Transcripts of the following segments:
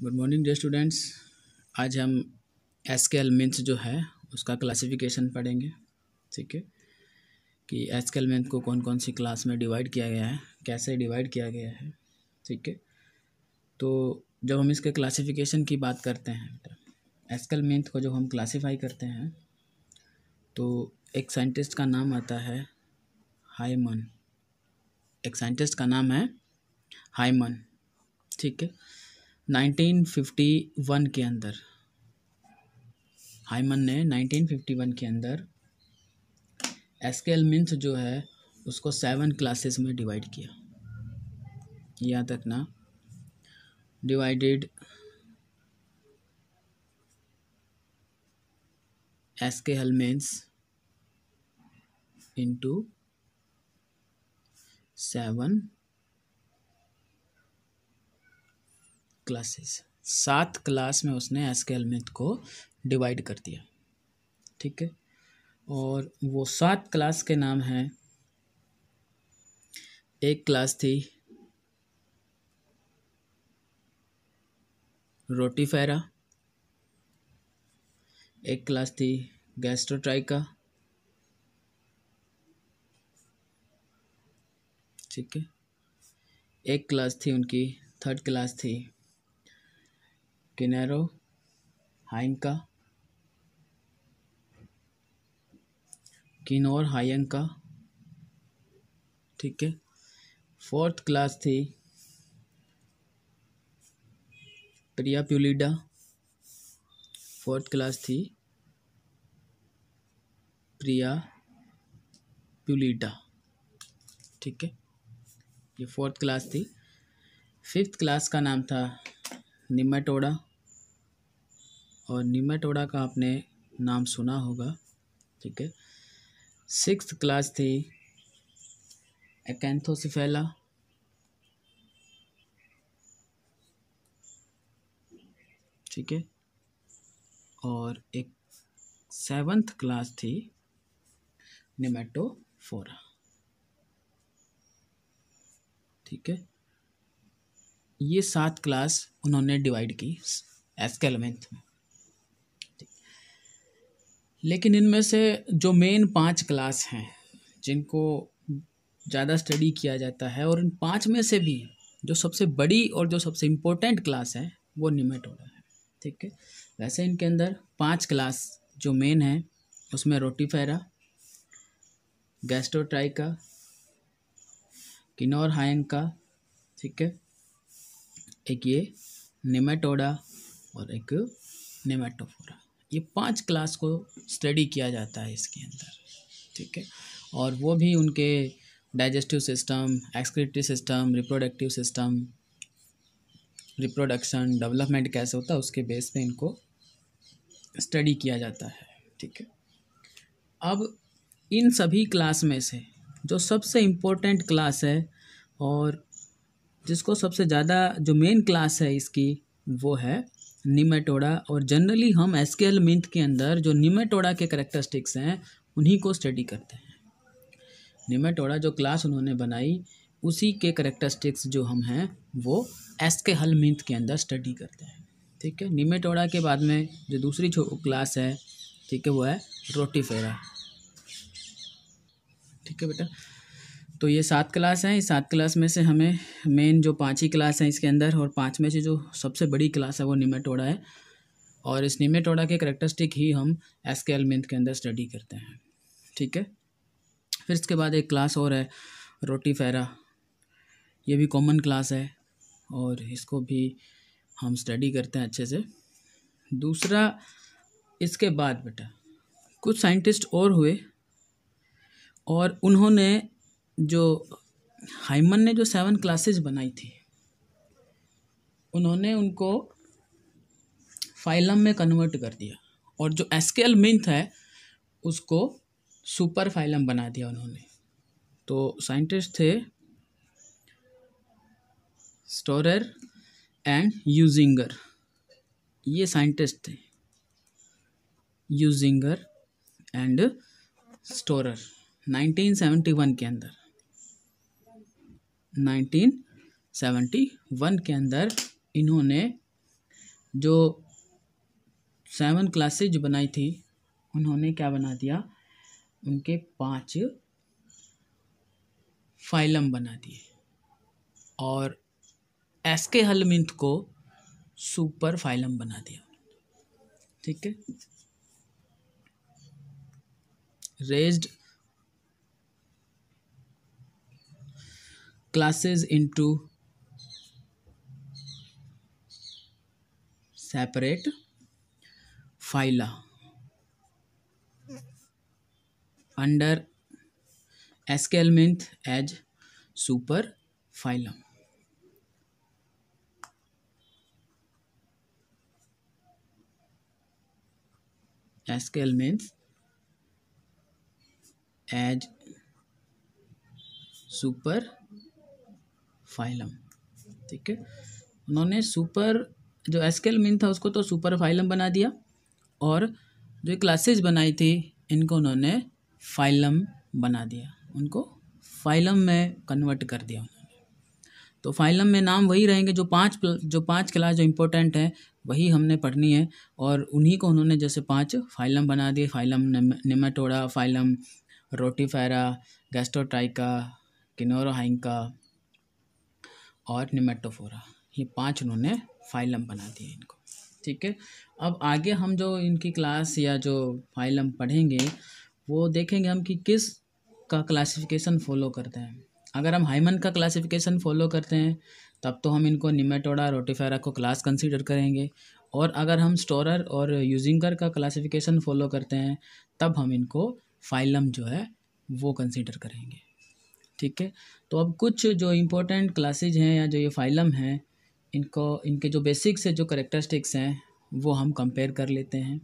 Good morning day students आज हम S के एल जो है उसका क्लासिफिकेशन पढ़ेंगे ठीक है कि एस के एलमेंट को कौन कौन सी क्लास में डिवाइड किया गया है कैसे डिवाइड किया गया है ठीक है तो जब हम इसके क्लासिफिकेशन की बात करते हैं बेटा एस के एलमेंट को जब हम क्लासीफाई करते हैं तो एक साइंटिस्ट का नाम आता है हाईमन एक साइंटिस्ट का नाम है हाईमन ठीक है 1951 के अंदर हाइमन ने 1951 के अंदर के मिंथ जो है उसको सेवन क्लासेस में डिवाइड किया यहाँ तक ना डिवाइडेड एस के हल इंटू सेवन क्लासेस सात क्लास में उसने के मिथ को डिवाइड कर दिया ठीक है और वो सात क्लास के नाम हैं एक क्लास थी रोटीफेरा एक क्लास थी गैस्ट्रोट्राइका ठीक है एक क्लास थी उनकी थर्ड क्लास थी टिनेरो हाइंका किनोर हाइंका ठीक है फोर्थ क्लास थी प्रिया प्यूलिडा फोर्थ क्लास थी प्रिया प्यूलिडा ठीक है ये फोर्थ क्लास थी फिफ्थ क्लास का नाम था निमाटोडा और निमाटोडा का आपने नाम सुना होगा ठीक है सिक्स क्लास थी एकेंथोसिफेला ठीक है और एक सेवन्थ क्लास थी निमेटोफोरा ठीक है ये सात क्लास उन्होंने डिवाइड की एस्केलमेंथ में लेकिन इनमें से जो मेन पाँच क्लास हैं जिनको ज़्यादा स्टडी किया जाता है और इन पाँच में से भी जो सबसे बड़ी और जो सबसे इम्पोर्टेंट क्लास है वो निमेटोडा है ठीक है वैसे इनके अंदर पांच क्लास जो मेन है उसमें रोटीफेरा गैस्ट्रोट्राइका किनोर हायंका ठीक है एक ये निमेटोडा और एक निमेटोफोरा ये पांच क्लास को स्टडी किया जाता है इसके अंदर ठीक है और वो भी उनके digestive system excretive system reproductive system reproduction development कैसे होता है उसके बेस पे इनको स्टडी किया जाता है ठीक है अब इन सभी क्लास में से जो सबसे इम्पोर्टेंट क्लास है और जिसको सबसे ज़्यादा जो मेन क्लास है इसकी वो है निमेटोडा और जनरली हम एस के मिंथ के अंदर जो निमेटोडा के करेक्टरिस्टिक्स हैं उन्हीं को स्टडी करते हैं निमेटोडा जो क्लास उन्होंने बनाई उसी के करेक्टरिस्टिक्स जो हम हैं वो एस के हल मिंथ के अंदर स्टडी करते हैं ठीक है निमेटोडा के बाद में जो दूसरी क्लास है ठीक है वो है रोटीफेरा ठीक है बेटा तो ये सात क्लास हैं इस सात क्लास में से हमें मेन जो पाँच ही क्लास हैं इसके अंदर और पाँच में से जो सबसे बड़ी क्लास है वो निमेटोडा है और इस निमेटोडा के करेक्टरिस्टिक ही हम एस के एलमेंथ के अंदर स्टडी करते हैं ठीक है फिर इसके बाद एक क्लास और है रोटी फेरा ये भी कॉमन क्लास है और इसको भी हम स्टडी करते हैं अच्छे से दूसरा इसके बाद बेटा कुछ साइंटिस्ट और हुए और उन्होंने जो हाइमन ने जो सेवन क्लासेस बनाई थी उन्होंने उनको फाइलम में कन्वर्ट कर दिया और जो एस के एल मिंथ है उसको सुपर फाइलम बना दिया उन्होंने तो साइंटिस्ट थे स्टोरर एंड यूजिंगर ये साइंटिस्ट थे यूजिंगर एंड स्टोरर 1971 के अंदर 1971 के अंदर इन्होंने जो सेवन क्लासेज जो बनाई थी उन्होंने क्या बना दिया उनके पांच फाइलम बना दिए और एस के हलमिंत को सुपर फाइलम बना दिया ठीक है raised classes into separate phyla under Askelminth as super phylum. Askel means as super phylum ठीक है उन्होंने सुपर जो एसकेल मिन था उसको तो सुपर फाइलम बना दिया और जो क्लासेज बनाई थी इनको उन्होंने फाइलम बना दिया उनको फाइलम में कन्वर्ट कर दिया उन्होंने तो फाइलम में नाम वही रहेंगे जो पांच जो पांच क्लास जो इम्पोर्टेंट है वही हमने पढ़नी है और उन्हीं को उन्होंने जैसे पांच फाइलम बना दिए फाइलम निमाटोड़ा फाइलम रोटीफेरा गैस्ट्रोट्राइका किनोरोहाइंका और निमेटोफोरा ये पांच उन्होंने फाइलम बना दिए इनको ठीक है अब आगे हम जो इनकी क्लास या जो फाइलम पढ़ेंगे वो देखेंगे हम कि किस का क्लासिफिकेशन फॉलो करते हैं अगर हम हाइमन का क्लासिफिकेशन फॉलो करते हैं तब तो हम इनको निमेटोडा रोटिफेरा को क्लास कंसीडर करेंगे और अगर हम स्टोरर और यूजिंगर का क्लासिफिकेशन फॉलो करते हैं तब हम इनको फाइलम जो है वो कंसीडर करेंगे ठीक है तो अब कुछ जो इम्पोर्टेंट क्लासेज हैं या जो ये फाइलम हैं इनको इनके जो बेसिक्स है जो करेक्टरिस्टिक्स हैं वो हम कंपेयर कर लेते हैं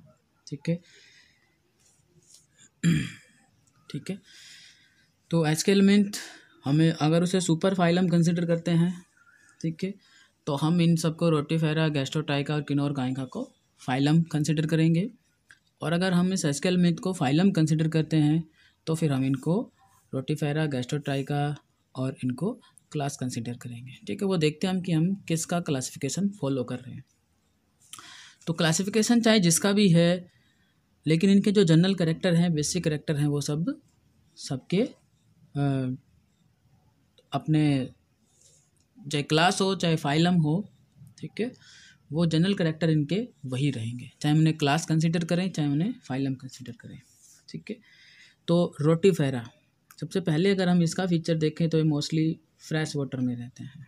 ठीक है ठीक है तो एच के एलिमेंट हमें अगर उसे सुपर फाइलम कंसिडर करते हैं ठीक है तो हम इन सबको रोटीफेरा गैस्ट्रोटाइका और किनोर गायका को फाइलम कंसिडर करेंगे और अगर हम इस एस्केलमेंट को फाइलम कंसिडर करते हैं तो फिर हम इनको रोटीफेरा गैस्ट्रोट्राइका और इनको क्लास कंसिडर करेंगे ठीक है वो देखते हैं हम कि हम किसका क्लासिफिकेशन फॉलो कर रहे हैं तो क्लासिफिकेशन चाहे जिसका भी है लेकिन इनके जो जनरल करेक्टर हैं बेसिक करेक्टर हैं वो सब सबके अपने चाहे क्लास हो चाहे फाइलम हो ठीक है वो जनरल करेक्टर इनके वही रहेंगे चाहे उन्हें क्लास कंसिडर करें चाहे उन्हें फाइलम कंसिडर करें ठीक है तो रोटीफेरा सबसे पहले अगर हम इसका फीचर देखें तो ये मोस्टली फ्रेश वाटर में रहते हैं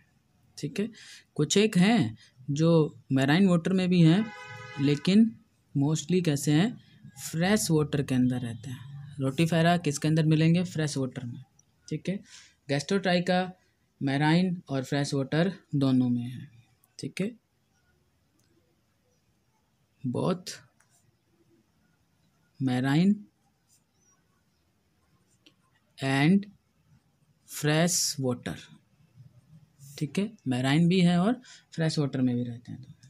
ठीक है कुछ एक हैं जो मैराइन वाटर में भी हैं लेकिन मोस्टली कैसे हैं फ्रेश वाटर के अंदर रहते हैं रोटीफेरा किसके अंदर मिलेंगे फ्रेश वाटर में ठीक है गैस्ट्रोट्राइका मैराइन और फ्रेश वाटर दोनों में है ठीक है बहुत मैराइन एंड फ्रेश वाटर ठीक है मैराइन भी है और फ्रेश वाटर में भी रहते हैं तो।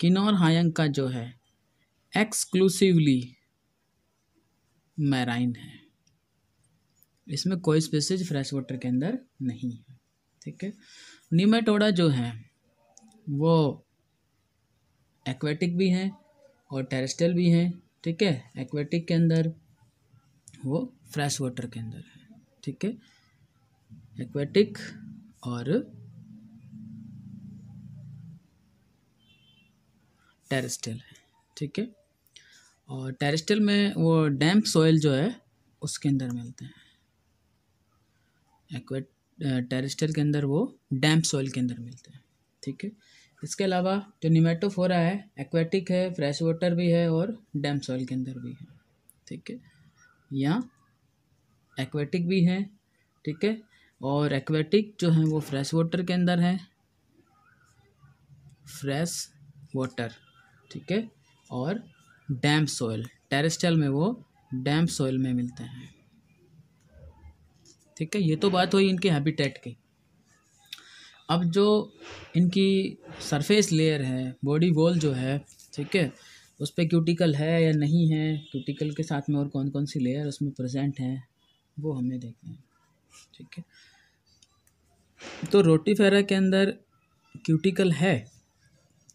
किन्नौर हायंग का जो है एक्सक्लूसिवली मैराइन है इसमें कोई स्पेसिज फ्रेश वाटर के अंदर नहीं है ठीक है निमेटोडा जो है वो एक्वेटिक भी हैं और टेरेस्टल भी हैं ठीक है एक्वेटिक के अंदर वो फ्रेश वाटर के अंदर है ठीक है एक्वेटिक और टेरेस्टल है ठीक है और टेरेस्टल में वो डैम्प सॉइल जो है उसके अंदर मिलते हैं एक्वेट टेरेस्टल के अंदर वो डैम्प सॉइल के अंदर मिलते हैं ठीक है इसके अलावा जो निमेटो फोरा है एक्वेटिक है फ्रेश वाटर भी है और डैम्प सॉइल के अंदर भी है ठीक है या एक्वेटिक भी है ठीक है और एक्वेटिक जो है वो फ्रेश वाटर के अंदर है फ्रेश वाटर ठीक है और डैम सोयल टेरेस्टल में वो डैम सोयल में मिलते हैं ठीक है ये तो बात हुई इनके हैबिटेट की अब जो इनकी सरफेस लेयर है बॉडी वॉल जो है ठीक है उस पर क्यूटिकल है या नहीं है क्यूटिकल के साथ में और कौन कौन सी लेयर उसमें प्रेजेंट हैं वो हमें देखना है ठीक है तो रोटीफेरा के अंदर क्यूटिकल है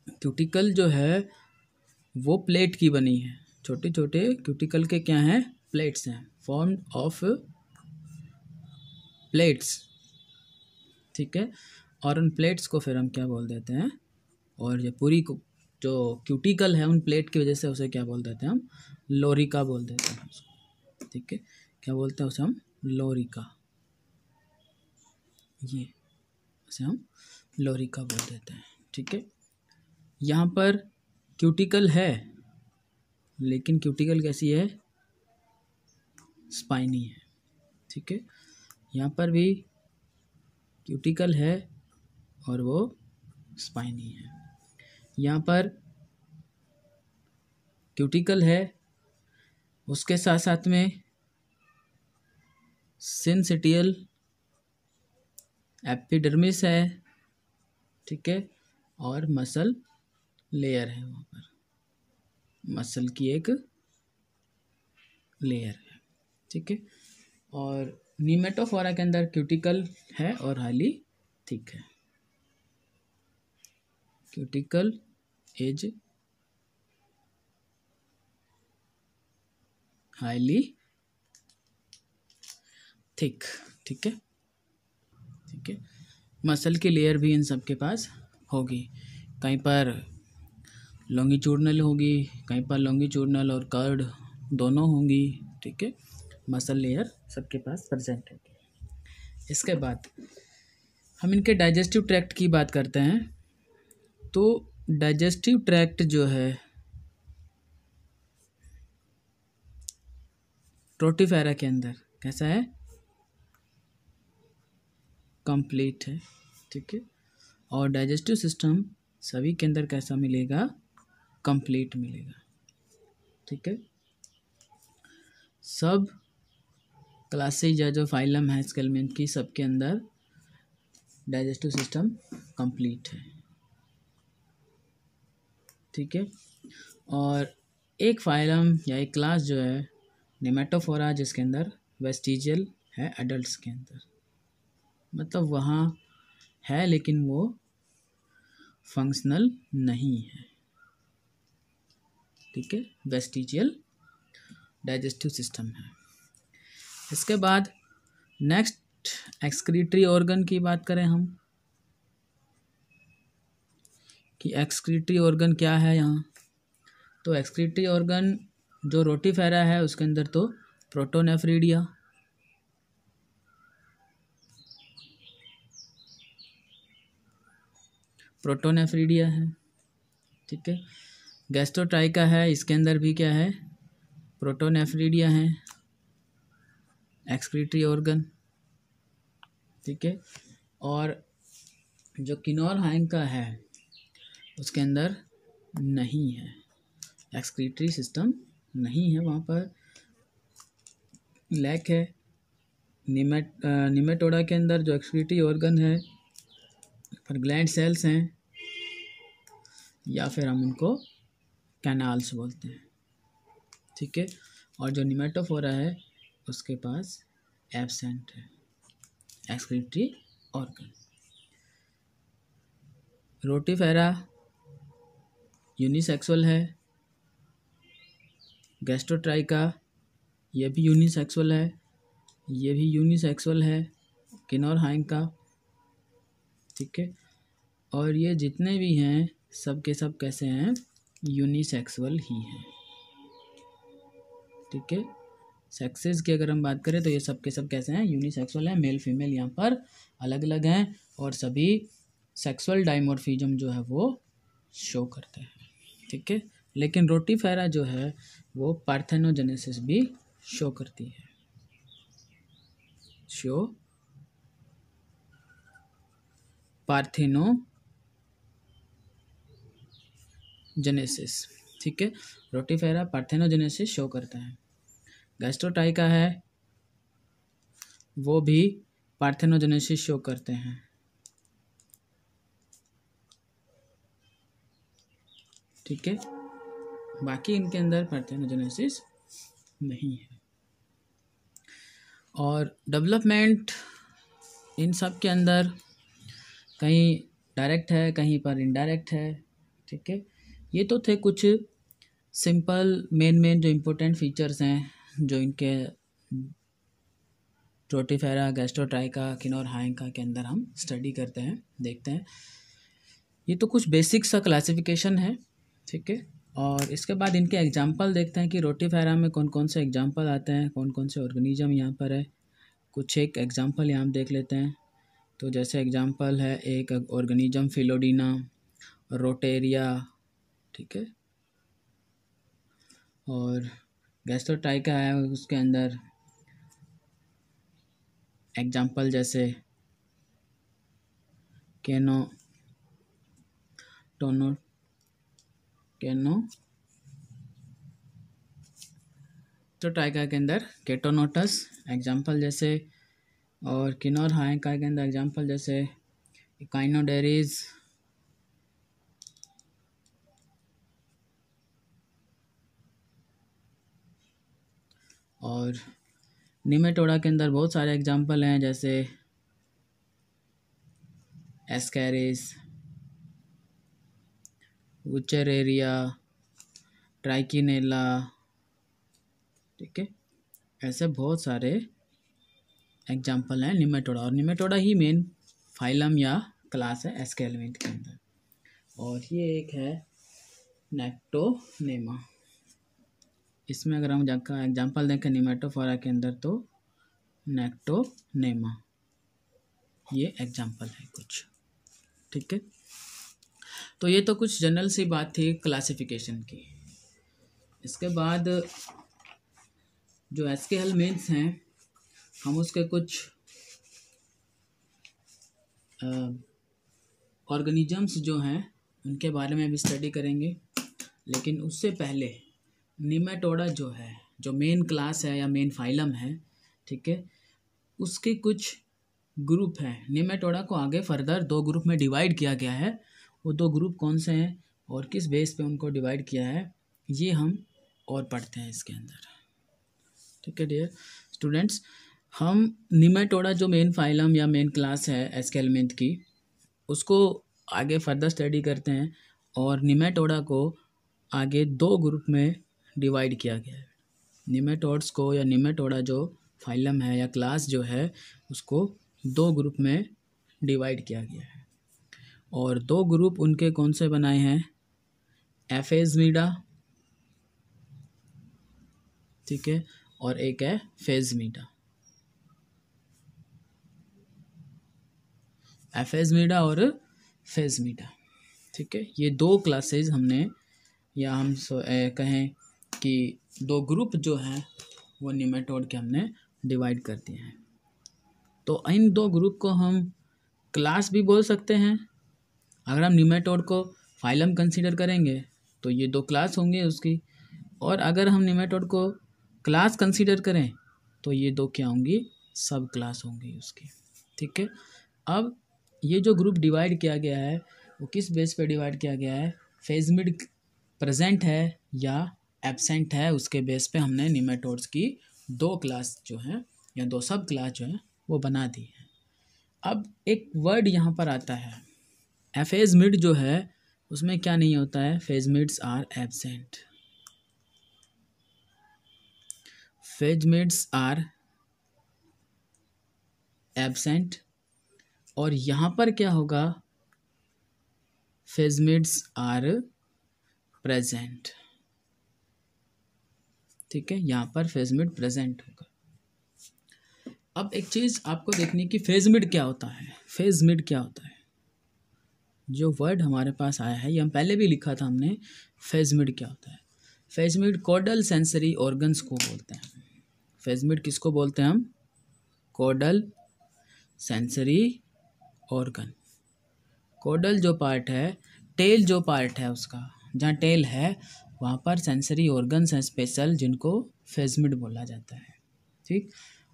क्यूटिकल जो है वो प्लेट की बनी है छोटे छोटे क्यूटिकल के क्या हैं प्लेट्स हैं फॉर्म ऑफ प्लेट्स ठीक है और उन प्लेट्स को फिर हम क्या बोल देते हैं और ये पूरी को जो क्यूटिकल है उन प्लेट की वजह से उसे क्या बोल देते हैं हम लोरिका बोल देते हैं उसको ठीक है क्या बोलते हैं उसे हम लोरिका ये उसे हम लोरिका बोल देते हैं ठीक है यहाँ पर क्यूटिकल है लेकिन क्यूटिकल कैसी है स्पाइनी है ठीक है यहाँ पर भी क्यूटिकल है और वो स्पाइनी है यहाँ पर क्यूटिकल है उसके साथ साथ में सिंसिटियल एपिडर्मिस है ठीक है और मसल लेयर है वहाँ पर मसल की एक लेयर है ठीक है और नीमेटोफोरा के अंदर क्यूटिकल है और हाली ठीक है क्यूटिकल इज हाईली थिक ठीक है ठीक है मसल की लेयर भी इन सब के पास होगी कहीं पर लॉन्गिट्यूडनल होगी कहीं पर लॉन्गिट्यूडनल और कर्ड दोनों होंगी ठीक है मसल लेयर सबके पास प्रेजेंट होगी इसके बाद हम इनके डाइजेस्टिव ट्रैक्ट की बात करते हैं तो डाइजेस्टिव ट्रैक्ट जो है ट्रोटिफेरा के अंदर कैसा है कंप्लीट है ठीक है और डाइजेस्टिव सिस्टम सभी के अंदर कैसा मिलेगा कंप्लीट मिलेगा ठीक है सब क्लासेज या जो फाइलम है स्केलमेंट की सबके अंदर डाइजेस्टिव सिस्टम कंप्लीट है ठीक है और एक फाइलम या एक क्लास जो है निमेटोफोरा जिसके अंदर वेस्टिजियल है एडल्ट के अंदर मतलब वहाँ है लेकिन वो फंक्शनल नहीं है ठीक है वेस्टिजियल डाइजेस्टिव सिस्टम है इसके बाद नेक्स्ट एक्सक्रीटरी ऑर्गन की बात करें हम कि एक्सक्रीटरी ऑर्गन क्या है यहाँ तो एक्सक्रीटरी ऑर्गन जो रोटी फेरा है उसके अंदर तो प्रोटोनेफ्रीडिया प्रोटोनेफ्रीडिया है ठीक है गैस्ट्रोट्राइका है इसके अंदर भी क्या है प्रोटोनेफ्रीडिया है एक्सक्रीटरी ऑर्गन ठीक है और जो किनोर हाइंग का है उसके अंदर नहीं है एक्सक्रीटरी सिस्टम नहीं है वहाँ पर लैक है निमेट निमेटोडा के अंदर जो एक्सक्रीटरी ऑर्गन है पर ग्लैंड सेल्स हैं या फिर हम उनको कैनाल्स बोलते हैं ठीक है और जो निमेटोफोरा है उसके पास एबसेंट है एक्सक्रीटरी ऑर्गन रोटीफेरा यूनिसेक्सुअल है गैस्ट्रोट्राइका यह भी यूनिसेक्सुअल है यह भी यूनिसेक्सुअल है किनोर हाइंग का ठीक है और ये जितने भी हैं सब के सब कैसे हैं यूनिसेक्सुअल ही हैं ठीक है सेक्सेस की अगर हम बात करें तो ये सब के सब कैसे हैं यूनिसेक्सुअल हैं मेल फीमेल यहाँ पर अलग अलग हैं और सभी सेक्सुअल डाइमोरफिजम जो है वो शो करते हैं ठीक है लेकिन रोटीफेरा जो है वो पार्थेनोजेनेसिस भी शो करती है शो पार्थिनो जेनेसिस ठीक है रोटीफेरा पार्थेनोजेनेसिस शो करता है गैस्ट्रोटाइका है वो भी पार्थेनोजेनेसिस शो करते हैं ठीक है बाकी इनके अंदर पार्थेनोजेनेसिस नहीं है और डेवलपमेंट इन सब के अंदर कहीं डायरेक्ट है कहीं पर इनडायरेक्ट है ठीक है ये तो थे कुछ सिंपल मेन मेन जो इम्पोर्टेंट फीचर्स हैं जो इनके प्रोटीफेरा गैस्ट्रोट्राइका किनोर हाइंका के अंदर हम स्टडी करते हैं देखते हैं ये तो कुछ बेसिक सा क्लासिफिकेशन है ठीक है और इसके बाद इनके एग्जाम्पल देखते हैं कि रोटी फैरा में कौन कौन से एग्जाम्पल आते हैं कौन कौन से ऑर्गेनिज्म यहाँ पर है कुछ एक एग्जाम्पल यहाँ देख लेते हैं तो जैसे एग्जाम्पल है एक ऑर्गेनिज्म फिलोडीना रोटेरिया ठीक है और गैस्ट्रोटाइका है उसके अंदर एग्जाम्पल जैसे केनो टोनो केनो तो टाइगर के अंदर केटोनोटस एग्जांपल जैसे और किनोर हाइका के अंदर एग्जांपल जैसे इकाइनोडेरीज और निमेटोडा के अंदर बहुत सारे एग्जांपल हैं जैसे एस्कैरिस उचर एरिया ट्राइकिनेला ठीक है ऐसे बहुत सारे एग्जाम्पल हैं निमेटोडा और निमेटोडा ही मेन फाइलम या क्लास है एस्केलविंट के अंदर और ये एक है नेक्टोनेमा इसमें अगर हम जाकर एग्जाम्पल देखें निमेटोफोरा के अंदर तो नेक्टोनेमा ये एग्जाम्पल है कुछ ठीक है तो ये तो कुछ जनरल सी बात थी क्लासिफिकेशन की इसके बाद जो एस के हल मीन्स हैं हम उसके कुछ ऑर्गेनिजम्स जो हैं उनके बारे में भी स्टडी करेंगे लेकिन उससे पहले निमेटोडा जो है जो मेन क्लास है या मेन फाइलम है ठीक है उसके कुछ ग्रुप हैं निमेटोडा को आगे फर्दर दो ग्रुप में डिवाइड किया गया है वो दो ग्रुप कौन से हैं और किस बेस पे उनको डिवाइड किया है ये हम और पढ़ते हैं इसके अंदर ठीक है डियर स्टूडेंट्स हम निमेटोडा जो मेन फाइलम या मेन क्लास है एस्केलमेंथ की उसको आगे फर्दर स्टडी करते हैं और निमेटोडा को आगे दो ग्रुप में डिवाइड किया गया है निमेटोड्स को या निमेटोडा जो फाइलम है या क्लास जो है उसको दो ग्रुप में डिवाइड किया गया है और दो ग्रुप उनके कौन से बनाए हैं एफ एजमीडा मीडा ठीक है और एक है फेज मीडा एफ एजमीडा मीडा और फेज मीडा ठीक है ये दो क्लासेज हमने या हम ए, कहें कि दो ग्रुप जो हैं वो निमेटोड के हमने डिवाइड कर दिए हैं तो इन दो ग्रुप को हम क्लास भी बोल सकते हैं अगर हम निमेटोड को फाइलम कंसीडर करेंगे तो ये दो क्लास होंगे उसकी और अगर हम निमेटोड को क्लास कंसीडर करें तो ये दो क्या होंगी सब क्लास होंगी उसकी ठीक है अब ये जो ग्रुप डिवाइड किया गया है वो किस बेस पे डिवाइड किया गया है फेजमिड प्रेजेंट है या एबसेंट है उसके बेस पे हमने निमेटोड्स की दो क्लास जो हैं या दो सब क्लास जो हैं वो बना दी है अब एक वर्ड यहाँ पर आता है एफेजमिड जो है उसमें क्या नहीं होता है phasmids are absent phasmids are absent और यहाँ पर क्या होगा फेजमिड्स आर प्रेजेंट ठीक है यहाँ पर फेजमिड प्रेजेंट होगा अब एक चीज़ आपको देखनी कि फेजमिड क्या होता है फेजमिड क्या होता है जो वर्ड हमारे पास आया है ये हम पहले भी लिखा था हमने फेजमिड क्या होता है फेजमिड कॉडल सेंसरी ऑर्गन्स को बोलते हैं फेजमिड किसको बोलते हैं हम कॉडल सेंसरी ऑर्गन कॉडल जो पार्ट है टेल जो पार्ट है उसका जहाँ टेल है वहाँ पर सेंसरी ऑर्गन्स हैं स्पेशल जिनको फेजमिड बोला जाता है ठीक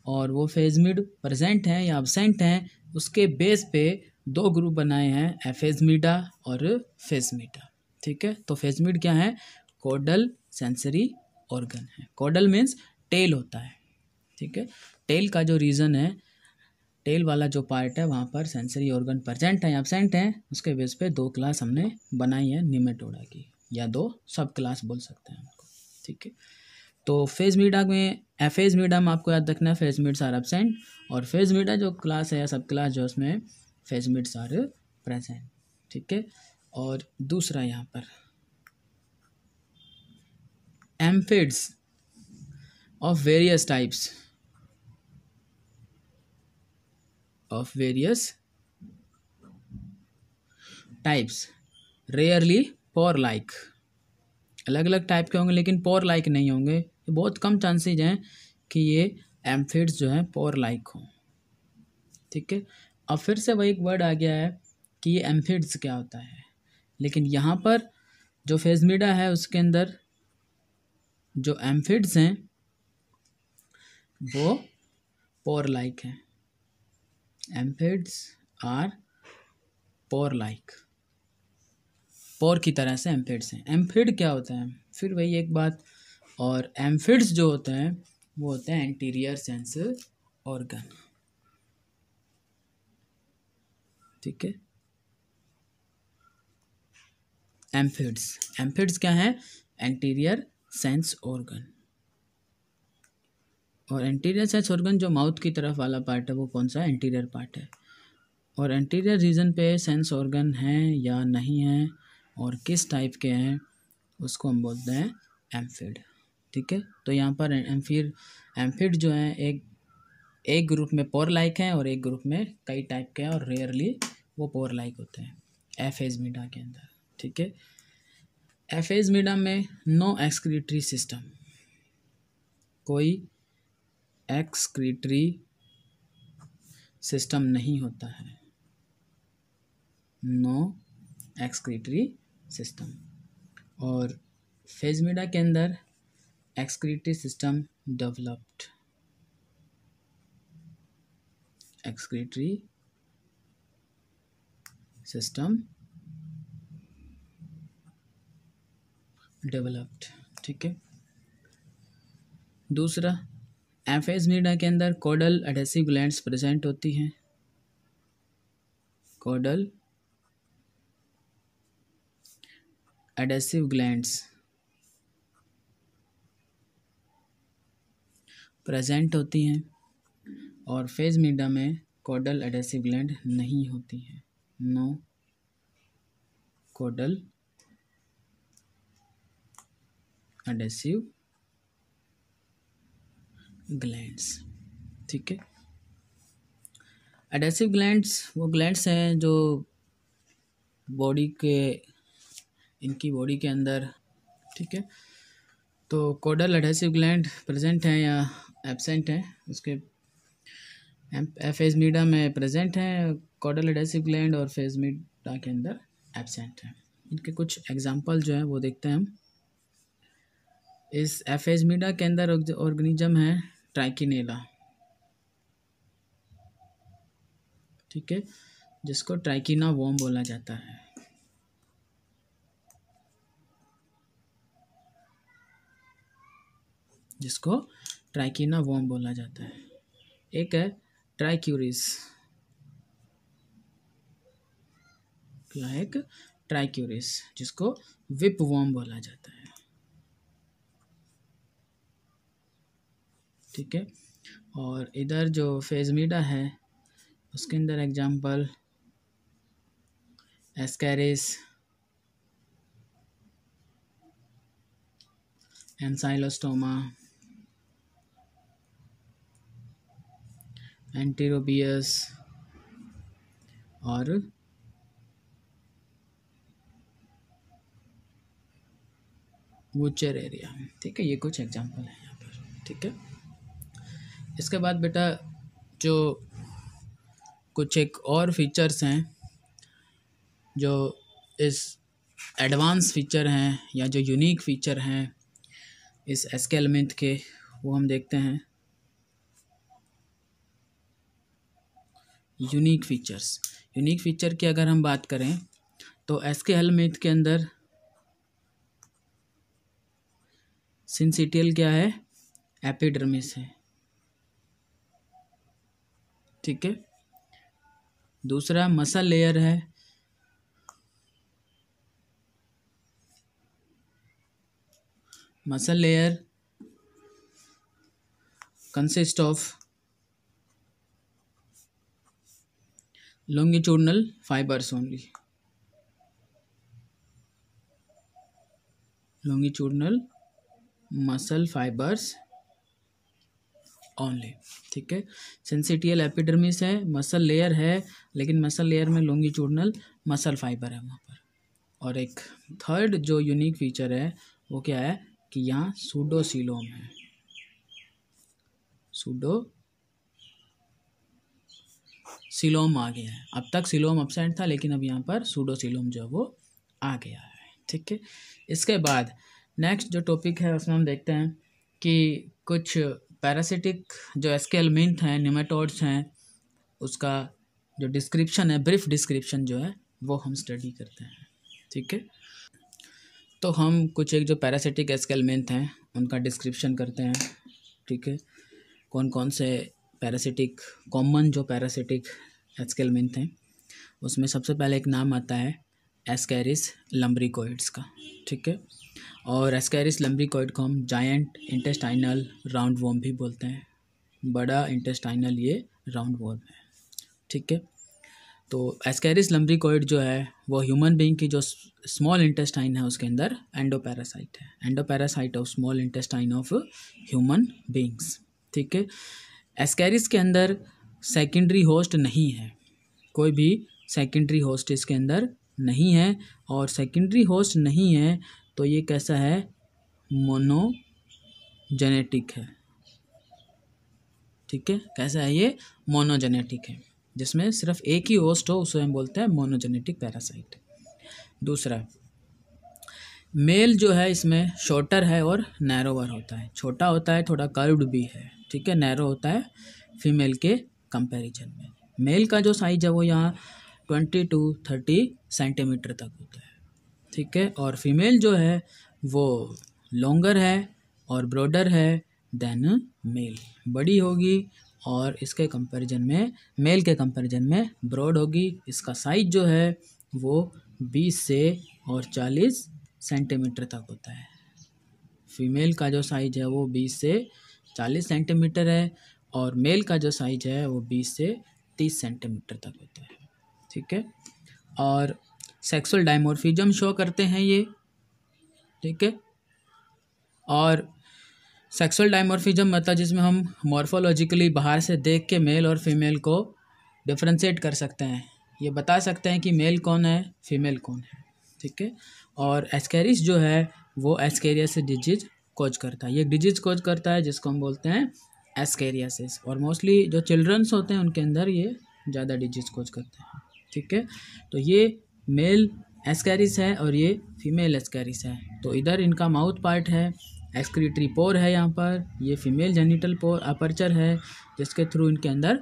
और वो फेजमिड प्रेजेंट हैं या एबसेंट हैं उसके बेस पे दो ग्रुप बनाए हैं एफेजमीडा और फेजमीडा ठीक है तो फेजमीड क्या है कोडल सेंसरी ऑर्गन है कोडल मीन्स टेल होता है ठीक है टेल का जो रीज़न है टेल वाला जो पार्ट है वहाँ पर सेंसरी ऑर्गन प्रजेंट हैं एबसेंट हैं उसके बेस पे दो क्लास हमने बनाई है निमेटोडा की या दो सब क्लास बोल सकते हैं हमको ठीक है तो फेज मीडा में एफेज मीडा में आपको याद रखना है फेज मीड्स आर एबसेंट और फेज मीडा जो क्लास है या सब क्लास जो उसमें फेजमिट्स आर प्रेजेंट ठीक है और दूसरा यहाँ पर amphids of various types of various types rarely pore like अलग अलग टाइप के होंगे लेकिन पोर लाइक नहीं होंगे बहुत कम चांसेज हैं कि ये एम्फिड्स जो हैं पोर लाइक हों ठीक है अब फिर से वही एक वर्ड आ गया है कि ये एम्फिड्स क्या होता है लेकिन यहाँ पर जो फेजमिडा है उसके अंदर जो एम्फिड्स हैं वो पोर लाइक हैं एम्फिड्स आर पोर लाइक पोर की तरह से एम्फिड्स हैं एम्फिड क्या होता है फिर वही एक बात और एम्फिड्स जो होते हैं वो होते हैं एंटीरियर सेंसर ऑर्गन ठीक है एम्फिड्स एम्फिड्स क्या है एंटीरियर सेंस ऑर्गन और एंटीरियर सेंस ऑर्गन जो माउथ की तरफ वाला पार्ट है वो कौन सा एंटीरियर पार्ट है और एंटीरियर रीजन पे सेंस ऑर्गन है या नहीं है और किस टाइप के हैं उसको हम बोलते हैं एम्फिड ठीक है तो यहाँ पर एम्फिर एम्फिड जो है एक एक ग्रुप में पोर लाइक हैं और एक ग्रुप में कई टाइप के हैं और रेयरली वो पोर लाइक होते हैं एफ एज मीडा के अंदर ठीक है एफ एज मीडा में नो एक्सक्रीटरी सिस्टम कोई एक्सक्रीटरी सिस्टम नहीं होता है नो एक्सक्रीटरी सिस्टम और फेजमीडा के अंदर excretory system develop excretory system developed ठीक है दूसरा एफेज मीडा के अंदर कोडल एडेसिव ग्लैंड्स प्रेजेंट होती हैं कोडल एडेसिव ग्लैंड्स प्रेजेंट होती हैं और फेज मीडा में कॉडल एडेसिव ग्लैंड नहीं होती है नो कॉडल एडेसिव ग्लैंड्स ठीक है एडेसिव ग्लैंड्स वो ग्लैंड्स हैं जो बॉडी के इनकी बॉडी के अंदर ठीक है तो कोडल एडेसिव ग्लैंड प्रेजेंट हैं या एबसेंट हैं उसके मीडा में प्रेजेंट हैं कॉडल एडेसिव ग्लैंड और फेजमीडा के अंदर एबसेंट हैं इनके कुछ एग्जांपल जो हैं वो देखते हैं हम इस एफेजमीडा के अंदर ऑर्गेनिज्म है ट्राइकिनेला ठीक है जिसको ट्राइकिना वॉम बोला जाता है जिसको ट्राइकिना वॉम बोला जाता है एक है ट्राइक्यूरिस लाइक ट्राइक्यूरिस जिसको विप वॉम बोला जाता है ठीक है और इधर जो फेजमीडा है उसके अंदर एग्जांपल एस्कैरिस एनसाइलोस्टोमा एंटीरोबियस और वुचर एरिया ठीक है ये कुछ एग्जांपल है यहाँ पर ठीक है इसके बाद बेटा जो कुछ एक और फीचर्स हैं जो इस एडवांस फीचर हैं या जो यूनिक फीचर हैं इस एस्केलमेंट के वो हम देखते हैं यूनिक फीचर्स यूनिक फीचर की अगर हम बात करें तो एस के एल के अंदर सिंसिटियल क्या है एपिडर्मिस है ठीक है दूसरा मसल लेयर है muscle layer consist of longitudinal fibers only longitudinal muscle fibres only ठीक है सेंसिटियल एपिडर्मिस है मसल लेयर है लेकिन मसल लेयर में लोंगी लॉन्गिट्यूडनल मसल फाइबर है वहाँ पर और एक थर्ड जो यूनिक फीचर है वो क्या है कि यहाँ सूडोसिलोम है सूडो सिलोम आ गया है अब तक सिलोम अपसेंट था लेकिन अब यहाँ पर सूडो सिलोम जो है वो आ गया है ठीक है इसके बाद नेक्स्ट जो टॉपिक है उसमें हम देखते हैं कि कुछ पैरासिटिक जो एस्केलमिंथ हैं निमेटोड्स हैं उसका जो डिस्क्रिप्शन है ब्रीफ डिस्क्रिप्शन जो है वो हम स्टडी करते हैं ठीक है तो हम कुछ एक जो पैरासिटिक एस्केलमेंथ हैं उनका डिस्क्रिप्शन करते हैं ठीक है कौन कौन से पैरासिटिक कॉमन जो पैरासिटिक एस्केलमिंथ हैं उसमें सबसे पहले एक नाम आता है एस्कैरिस लम्ब्रिकॉइड्स का ठीक है और एस्कैरिस लम्ब्रिकॉइड को हम जायंट इंटेस्टाइनल राउंड वॉम भी बोलते हैं बड़ा इंटेस्टाइनल ये राउंड वॉम है ठीक है तो एस्कैरिस लम्ब्रिकॉइड जो है वो ह्यूमन बींग की जो स्मॉल इंटेस्टाइन है उसके अंदर एंडोपैरासाइट है endoparasite of small intestine of human beings ठीक है एस्कैरिस के अंदर सेकेंडरी होस्ट नहीं है कोई भी सेकेंडरी होस्ट इसके अंदर नहीं है और सेकेंडरी होस्ट नहीं है तो ये कैसा है मोनोजेनेटिक है ठीक है कैसा है ये मोनोजेनेटिक है जिसमें सिर्फ एक ही होस्ट हो उसे हम बोलते हैं मोनोजेनेटिक पैरासाइट दूसरा मेल जो है इसमें शॉर्टर है और नैरोवर होता है छोटा होता है थोड़ा कर्व्ड भी है ठीक है नैरो होता है फीमेल के कंपैरिजन में मेल का जो साइज है वो यहाँ ट्वेंटी टू थर्टी सेंटीमीटर तक होता है ठीक है और फीमेल जो है वो लॉन्गर है और ब्रॉडर है देन मेल बड़ी होगी और इसके कंपैरिजन में मेल के कंपैरिजन में ब्रॉड होगी इसका साइज जो है वो बीस से और चालीस सेंटीमीटर तक होता है फीमेल का जो साइज है वो बीस से चालीस सेंटीमीटर है और मेल का जो साइज है वो बीस से तीस सेंटीमीटर तक होता है ठीक है और सेक्सुअल डायमोरफिजम शो करते हैं ये ठीक है और सेक्सुअल डायमोरफिजम मतलब जिसमें हम मॉर्फोलॉजिकली बाहर से देख के मेल और फीमेल को डिफ्रेंशिएट कर सकते हैं ये बता सकते हैं कि मेल कौन है फीमेल कौन है ठीक है और एस्केरिस जो है वो एस्केरियस डिजीज कॉज करता है ये डिजीज़ कॉज करता है जिसको हम बोलते हैं एस्केरियासिस और मोस्टली जो चिल्ड्रंस होते हैं उनके अंदर ये ज़्यादा डिजीज़ कॉज करते हैं ठीक है तो ये मेल एस्कैरिस है और ये फीमेल एस्कैरिस है तो इधर इनका माउथ पार्ट है एक्सक्रीटरी पोर है यहाँ पर ये फीमेल जेनिटल पोर अपर्चर है जिसके थ्रू इनके अंदर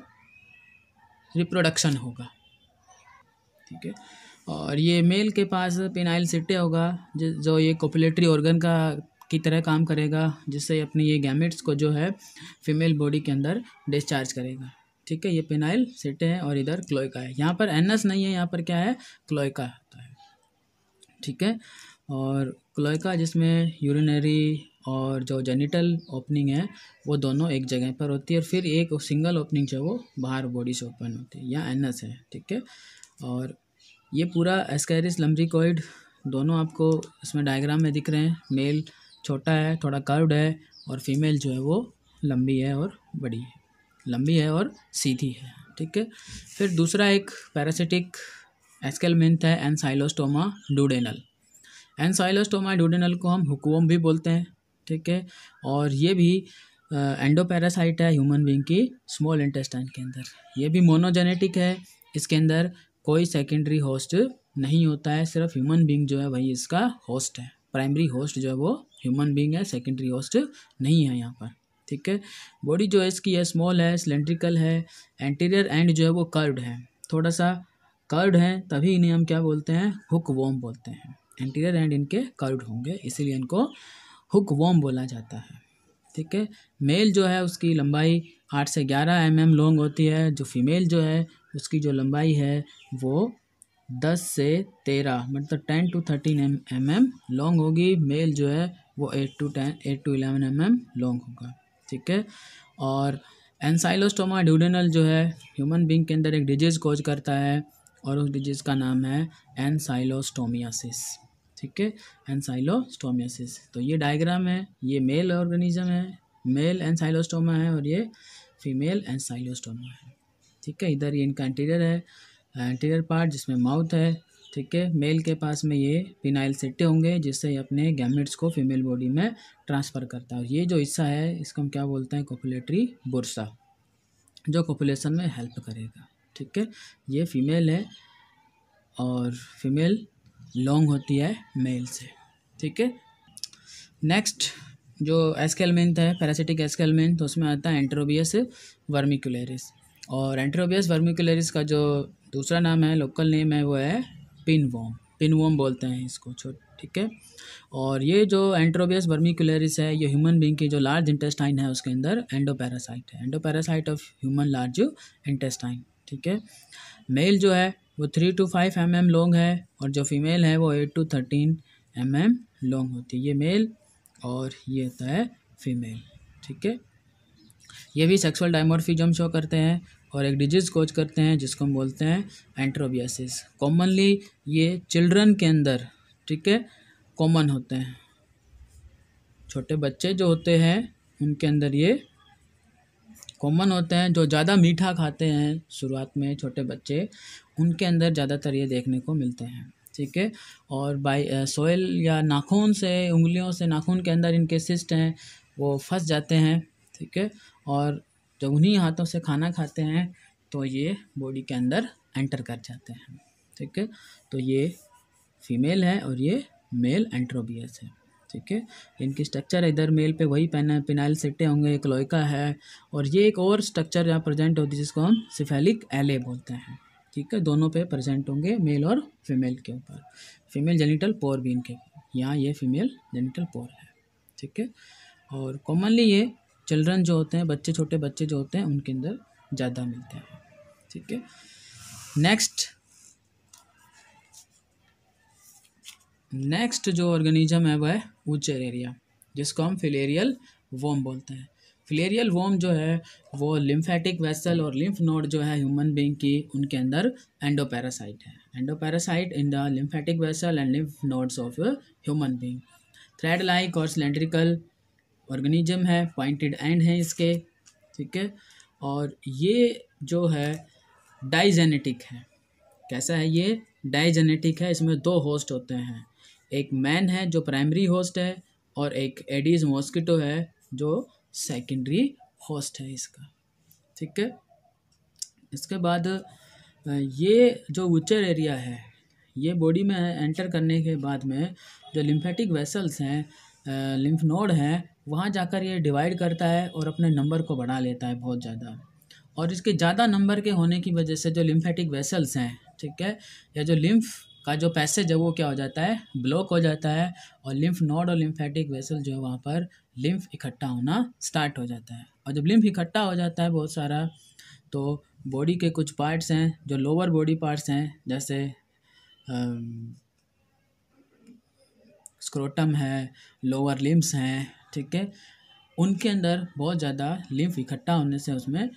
रिप्रोडक्शन होगा ठीक है और ये मेल के पास पिनाइल सिटे होगा जो ये कोपुलेटरी ऑर्गन का की तरह काम करेगा जिससे अपने ये गैमेट्स को जो है फीमेल बॉडी के अंदर डिस्चार्ज करेगा ठीक है ये पेनाइल सिटे हैं और इधर क्लोइका है यहाँ पर एनएस नहीं है यहाँ पर क्या है क्लोइका होता है ठीक है और क्लोइका जिसमें यूरिनरी और जो जेनिटल ओपनिंग है वो दोनों एक जगह पर होती है और फिर एक सिंगल ओपनिंग जो है वो बाहर बॉडी से ओपन होती है या एनस है ठीक है और ये पूरा एस्कैरिस लम्बरिकॉइड दोनों आपको इसमें डायग्राम में दिख रहे हैं मेल छोटा है थोड़ा कर्व्ड है और फीमेल जो है वो लंबी है और बड़ी है लंबी है और सीधी है ठीक है फिर दूसरा एक पैरासिटिक एस्केल है एनसाइलोस्टोमा डूडेनल एनसाइलोस्टोमा डूडेनल को हम हुकुम भी बोलते हैं ठीक है और ये भी एंडोपैरासाइट है ह्यूमन बींग की स्मॉल इंटेस्टाइन के अंदर ये भी मोनोजेनेटिक है इसके अंदर कोई सेकेंडरी होस्ट नहीं होता है सिर्फ ह्यूमन बींग जो है वही इसका होस्ट है प्राइमरी होस्ट जो है वो ह्यूमन बींग है सेकेंडरी होस्ट नहीं है यहाँ पर ठीक है बॉडी जो है इसकी है स्मॉल है सिलेंड्रिकल है एंटीरियर एंड जो है वो कर्ड है थोड़ा सा कर्ड है तभी इन्हें हम क्या बोलते हैं हुक वॉम बोलते हैं एंटीरियर एंड इनके कर्ड होंगे इसीलिए इनको हुक वॉम बोला जाता है ठीक है मेल जो है उसकी लंबाई आठ से ग्यारह एम एम लॉन्ग होती है जो फीमेल जो है उसकी जो लंबाई है वो दस से तेरह मतलब ten to thirteen M M M long होगी मेल जो है वो eight to ten eight to eleven M M long होगा ठीक है और एनसाइलोस्टोमा ड्यूडेनल जो है ह्यूमन बींग के अंदर एक डिजीज़ कोज करता है और उस डिजीज़ का नाम है एनसाइलोस्टोमियासिस ठीक है एनसाइलोस्टोमियासिस तो ये डायग्राम है ये मेल ऑर्गेनिज्म है मेल एनसाइलोस्टोमा है और ये फीमेल एनसाइलोस्टोमा है ठीक है इधर ये इनका एंटीरियर है एंटीरियर पार्ट जिसमें माउथ है ठीक है मेल के पास में ये पिनाइल सेट्टे होंगे जिससे ये अपने गैमेट्स को फीमेल बॉडी में ट्रांसफ़र करता है ये जो हिस्सा है इसको हम क्या बोलते हैं कॉपुलेटरी बुरसा जो कॉपुलेशन में हेल्प करेगा ठीक है ये फीमेल है और फीमेल लॉन्ग होती है मेल से ठीक है नेक्स्ट जो एस्केलमेंथ है पैरासिटिक एस्केलमेंथ तो उसमें आता है एंट्रोबियस वर्मिकुलरिस और एंट्रोबियस वर्मिकुलरिस का जो दूसरा नाम है लोकल नेम है वो है पिन वॉम पिन वॉम बोलते हैं इसको छोटे ठीक है और ये जो एंट्रोबियस वर्मिकुलरिस है ये ह्यूमन बींग की जो लार्ज इंटेस्टाइन है उसके अंदर एंडोपैरासाइट है endoparasite of human large intestine ठीक है मेल जो है वो three to five M M long है और जो फीमेल है वो eight to thirteen M M long होती है ये मेल और ये होता है फीमेल ठीक है ये भी सेक्सुअल डायमोर्फिज्म शो करते हैं और एक डिजीज़ कोच करते हैं जिसको हम बोलते हैं एंट्रोबियासिस कॉमनली ये चिल्ड्रन के अंदर ठीक है कॉमन होते हैं छोटे बच्चे जो होते हैं उनके अंदर ये कॉमन होते हैं जो ज़्यादा मीठा खाते हैं शुरुआत में छोटे बच्चे उनके अंदर ज़्यादातर ये देखने को मिलते हैं ठीक है और बाई सोयल या नाखून से उंगलियों से नाखून के अंदर इनके सिस्ट हैं वो फंस जाते हैं ठीक है और जब उन्हीं हाथों से खाना खाते हैं तो ये बॉडी के अंदर एंटर कर जाते हैं ठीक है तो ये फीमेल है और ये मेल एंट्रोबियस है ठीक है इनकी स्ट्रक्चर इधर मेल पे वही पेन पिनाइल सिटे होंगे एक लोइका है और ये एक और स्ट्रक्चर यहाँ प्रेजेंट होती है जिसको हम सिफेलिक एले बोलते हैं ठीक है दोनों पे प्रेजेंट होंगे मेल और फीमेल के ऊपर फीमेल जेनिटल पोर भी इनके यहाँ ये फीमेल जेनिटल पोर है ठीक है और कॉमनली ये चिल्ड्रन जो होते हैं बच्चे छोटे बच्चे जो होते हैं उनके अंदर ज़्यादा मिलते हैं ठीक है नेक्स्ट नेक्स्ट जो ऑर्गेनिज्म है वह है उचेरेरिया जिसको हम फिलेरियल वोम बोलते हैं फिलेरियल वोम जो है वो लिम्फेटिक वेसल और लिम्फ नोड जो है ह्यूमन बींग की उनके अंदर एंडोपैरासाइट है endoparasite in the lymphatic vessel and lymph nodes of human being thread like और सिलेंड्रिकल ऑर्गेनिज्म है पॉइंटेड एंड हैं इसके ठीक है और ये जो है डाइजेनेटिक है कैसा है ये डाइजेनेटिक है इसमें दो होस्ट होते हैं एक मैन है जो प्राइमरी होस्ट है और एक एडीज मॉस्किटो है जो सेकेंडरी होस्ट है इसका ठीक है इसके बाद ये जो उच्चर एरिया है ये बॉडी में एंटर करने के बाद में जो लिम्फेटिक वेसल्स हैं लिम्फ नोड हैं वहाँ जाकर ये डिवाइड करता है और अपने नंबर को बढ़ा लेता है बहुत ज़्यादा और इसके ज़्यादा नंबर के होने की वजह से जो लिम्फेटिक वेसल्स हैं ठीक है या जो लिम्फ का जो पैसेज है वो क्या हो जाता है ब्लॉक हो जाता है और लिम्फ नोड और लिम्फेटिक वेसल जो है वहाँ पर लिम्फ इकट्ठा होना स्टार्ट हो जाता है और जब लिम्फ इकट्ठा हो जाता है बहुत सारा तो बॉडी के कुछ पार्ट्स हैं जो लोअर बॉडी पार्ट्स हैं जैसे आ, स्क्रोटम है लोअर लिम्स हैं ठीक है उनके अंदर बहुत ज़्यादा लिम्फ इकट्ठा होने से उसमें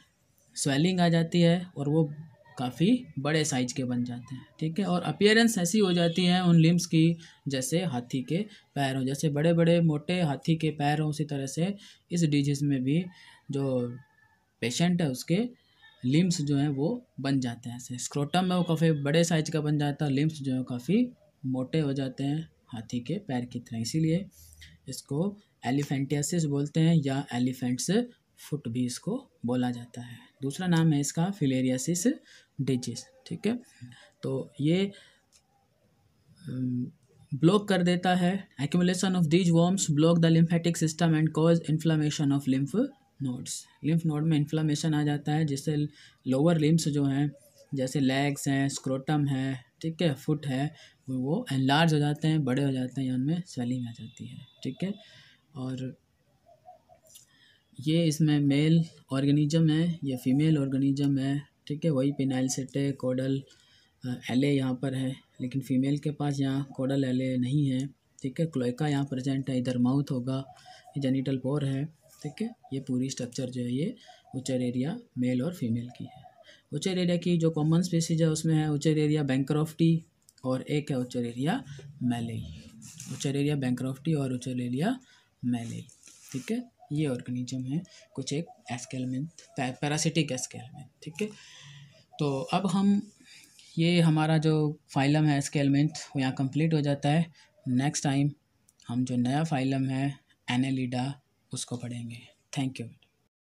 स्वेलिंग आ जाती है और वो काफ़ी बड़े साइज के बन जाते हैं ठीक है और अपियरेंस ऐसी हो जाती है उन लिम्स की जैसे हाथी के पैर हों जैसे बड़े बड़े मोटे हाथी के पैर हों उसी तरह से इस डिजीज़ में भी जो पेशेंट है उसके लिम्स जो हैं वो बन जाते हैं ऐसे स्क्रोटम में वो काफ़ी बड़े साइज का बन जाता है लिम्स जो है काफ़ी मोटे हो जाते हैं हाथी के पैर की तरह इसीलिए इसको एलिफेंटियासिस बोलते हैं या एलिफेंट्स फुट भी इसको बोला जाता है दूसरा नाम है इसका फिलेरियासिस डिजीज ठीक है तो ये ब्लॉक कर देता है accumulation of these worms block the lymphatic system and cause inflammation of lymph nodes lymph node में इन्फ्लामेशन आ जाता है जिससे लोअर लिम्स जो हैं जैसे लेग्स हैं स्क्रोटम है ठीक है फुट है वो एनलार्ज हो जाते हैं बड़े हो जाते हैं या उनमें स्वेलिंग आ जाती है ठीक है और ये इसमें मेल ऑर्गेनिज्म है ये फीमेल ऑर्गेनिज्म है ठीक है वही पिनाइल सेटे कोडल एले यहाँ पर है लेकिन फीमेल के पास यहाँ कोडल एले नहीं है ठीक है क्लोइका यहाँ प्रेजेंट है इधर माउथ होगा जेनिटल पोर है ठीक है ये पूरी स्ट्रक्चर जो है ये उचर एरिया मेल और फीमेल की है उचर एरिया की जो कॉमन स्पेसीज है उसमें है उचर एरिया बैंक्रॉफ्टी और एक है उचरेरिया मैलई उचरेरिया बैंक्रॉफ्टी और उचरेरिया मैलई ठीक है ये ऑर्गेनिज्म है कुछ एक एस्केलमेंट पैरासिटिक एस्केलमेंट ठीक है तो अब हम ये हमारा जो फाइलम है एस्केलमेंट वो यहाँ कंप्लीट हो जाता है नेक्स्ट टाइम हम जो नया फाइलम है एनेलिडा उसको पढ़ेंगे थैंक यू